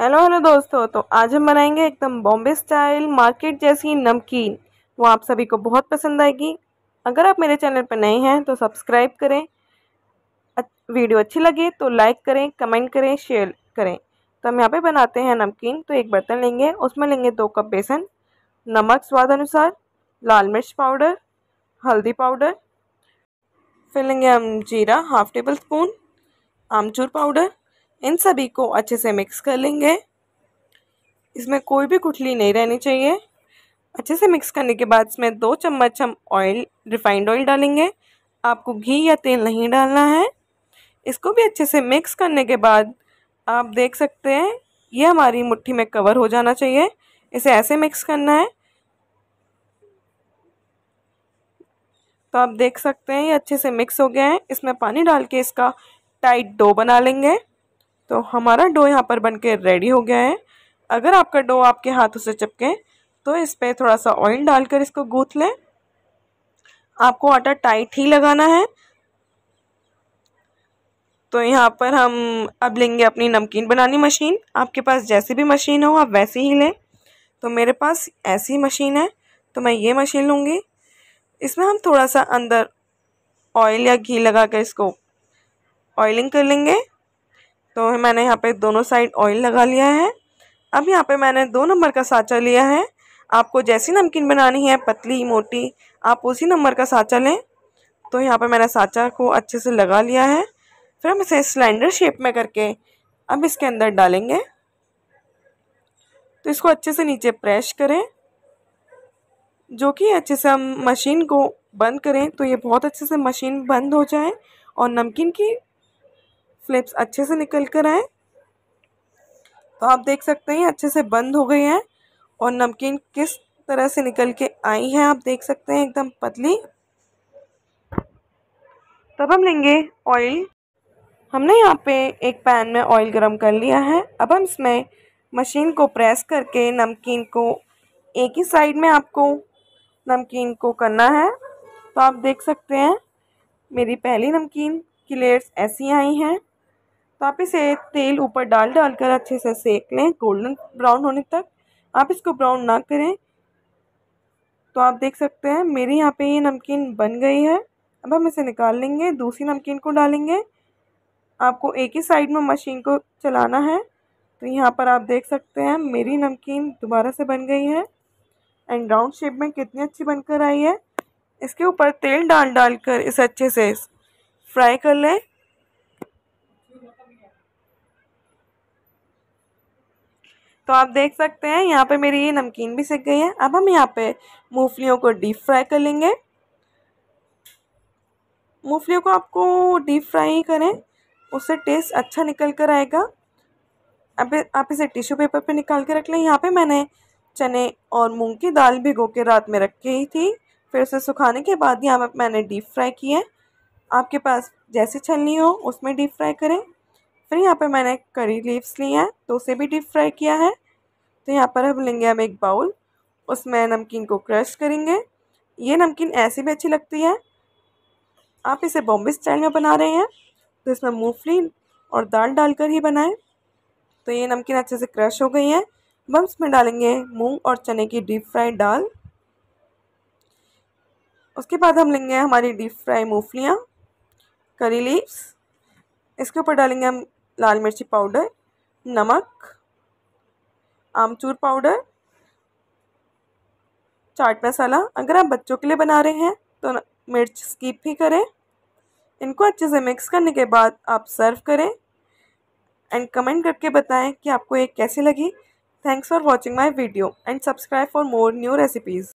hello hello दोस्तों तो आज हम बनाएंगे एकदम बॉम्बे स्टाइल मार्केट जैसी नमकीन वो आप सभी को बहुत पसंद आएगी अगर आप मेरे चैनल पर नए हैं तो सब्सक्राइब करें वीडियो अच्छी लगे तो लाइक करें कमेंट करें शेयर करें तो हम यहाँ पे बनाते हैं नमकीन तो एक बर्तन लेंगे उसमें लेंगे दो कप बेसन नमक स्वाद अनुसार लाल मिर्च पाउडर हल्दी पाउडर फिर लेंगे हम जीरा half tablespoon amchur powder इन सभी को अच्छे से मिक्स कर लेंगे इसमें कोई भी कुठली नहीं रहनी चाहिए अच्छे से मिक्स करने के बाद इसमें दो चम्मच हम ऑयल रिफाइंड ऑयल डालेंगे आपको घी या तेल नहीं डालना है इसको भी अच्छे से मिक्स करने के बाद आप देख सकते हैं ये हमारी मुट्ठी में कवर हो जाना चाहिए इसे ऐसे मिक्स करना है तो आप देख सकते हैं ये अच्छे से मिक्स हो गया है इसमें पानी डाल के इसका टाइट डो बना लेंगे तो हमारा डो यहाँ पर बन के रेडी हो गया है अगर आपका डो आपके हाथों से चिपके तो इस पर थोड़ा सा ऑयल डालकर इसको गूँथ लें आपको आटा टाइट ही लगाना है तो यहाँ पर हम अब लेंगे अपनी नमकीन बनानी मशीन आपके पास जैसी भी मशीन हो आप वैसी ही लें तो मेरे पास ऐसी मशीन है तो मैं ये मशीन लूँगी इसमें हम थोड़ा सा अंदर ऑयल या घी लगा कर इसको ऑयलिंग कर लेंगे तो मैंने यहाँ पे दोनों साइड ऑयल लगा लिया है अब यहाँ पे मैंने दो नंबर का साँचा लिया है आपको जैसी नमकीन बनानी है पतली मोटी आप उसी नंबर का साँचा लें तो यहाँ पे मैंने साँचा को अच्छे से लगा लिया है फिर हम इसे सिलेंडर शेप में करके अब इसके अंदर डालेंगे तो इसको अच्छे से नीचे प्रेस करें जो कि अच्छे से हम मशीन को बंद करें तो ये बहुत अच्छे से मशीन बंद हो जाए और नमकीन की फ्लिप्स अच्छे से निकल कर आए तो आप देख सकते हैं अच्छे से बंद हो गई हैं और नमकीन किस तरह से निकल के आई है आप देख सकते हैं एकदम पतली तब हम लेंगे ऑयल हमने यहाँ पे एक पैन में ऑयल गरम कर लिया है अब हम इसमें मशीन को प्रेस करके नमकीन को एक ही साइड में आपको नमकीन को करना है तो आप देख सकते हैं मेरी पहली नमकीन की लेयर्स ऐसी आई हैं तो आप इसे तेल ऊपर डाल डाल कर अच्छे से सेक लें गोल्डन ब्राउन होने तक आप इसको ब्राउन ना करें तो आप देख सकते हैं मेरे यहाँ पे ये नमकीन बन गई है अब हम इसे निकाल लेंगे दूसरी नमकीन को डालेंगे आपको एक ही साइड में मशीन को चलाना है तो यहाँ पर आप देख सकते हैं मेरी नमकीन दोबारा से बन गई है एंड राउंड शेप में कितनी अच्छी बनकर आई है इसके ऊपर तेल डाल डाल कर इसे अच्छे से फ्राई कर लें तो आप देख सकते हैं यहाँ पे मेरी ये नमकीन भी सिक गई है अब हम यहाँ पे मूंगफलियों को डीप फ्राई कर लेंगे मूंगफलियों को आपको डीप फ्राई ही करें उससे टेस्ट अच्छा निकल कर आएगा अब आप इसे टिश्यू पेपर पे निकाल के रख लें यहाँ पे मैंने चने और मूंग की दाल भिगो के रात में रखी ही थी फिर उसे सुखाने के बाद यहाँ पर मैंने डीप फ्राई किए आपके पास जैसी छलनी हो उसमें डीप फ्राई करें फिर यहाँ पर मैंने करी लीव्स लिए हैं तो उसे भी डीप फ्राई किया है तो यहाँ पर हम लेंगे हम एक बाउल उसमें नमकीन को क्रश करेंगे ये नमकीन ऐसी भी अच्छी लगती है आप इसे बॉम्बे स्टाइल में बना रहे हैं तो इसमें मूंगफली और दाल डालकर ही बनाएं तो ये नमकीन अच्छे से क्रश हो गई है अब हम इसमें डालेंगे मूंग और चने की डीप फ्राई दाल उसके बाद हम लेंगे हमारी डीप फ्राई मूंगफलियाँ करी लीव्स इसके ऊपर डालेंगे हम लाल मिर्ची पाउडर नमक आमचूर पाउडर चाट मसाला अगर आप बच्चों के लिए बना रहे हैं तो मिर्च स्कीप ही करें इनको अच्छे से मिक्स करने के बाद आप सर्व करें एंड कमेंट करके बताएं कि आपको ये कैसी लगी thanks for watching my video and subscribe for more new recipes